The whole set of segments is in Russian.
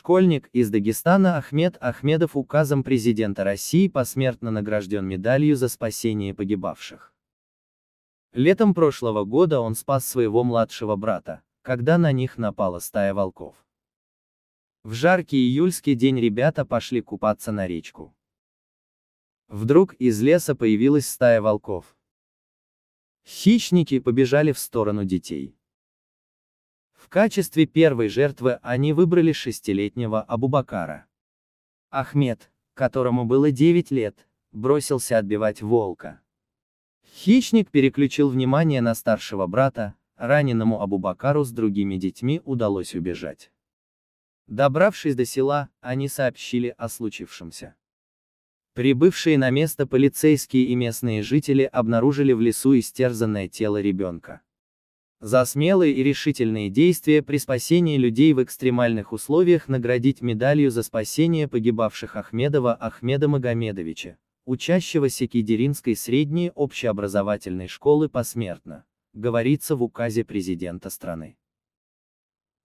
Школьник из Дагестана Ахмед Ахмедов указом президента России посмертно награжден медалью за спасение погибавших. Летом прошлого года он спас своего младшего брата, когда на них напала стая волков. В жаркий июльский день ребята пошли купаться на речку. Вдруг из леса появилась стая волков. Хищники побежали в сторону детей. В качестве первой жертвы они выбрали шестилетнего Абубакара. Ахмед, которому было 9 лет, бросился отбивать волка. Хищник переключил внимание на старшего брата, раненому Абубакару с другими детьми удалось убежать. Добравшись до села, они сообщили о случившемся. Прибывшие на место полицейские и местные жители обнаружили в лесу истерзанное тело ребенка за смелые и решительные действия при спасении людей в экстремальных условиях наградить медалью за спасение погибавших Ахмедова Ахмеда Магомедовича, учащегося Кидеринской средней общеобразовательной школы посмертно, говорится в указе президента страны.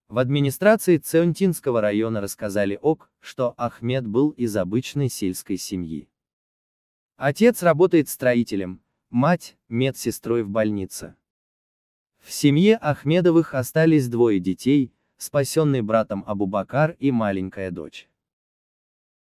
В администрации Цеунтинского района рассказали ОК, что Ахмед был из обычной сельской семьи. Отец работает строителем, мать – медсестрой в больнице. В семье Ахмедовых остались двое детей, спасенный братом Абубакар и маленькая дочь.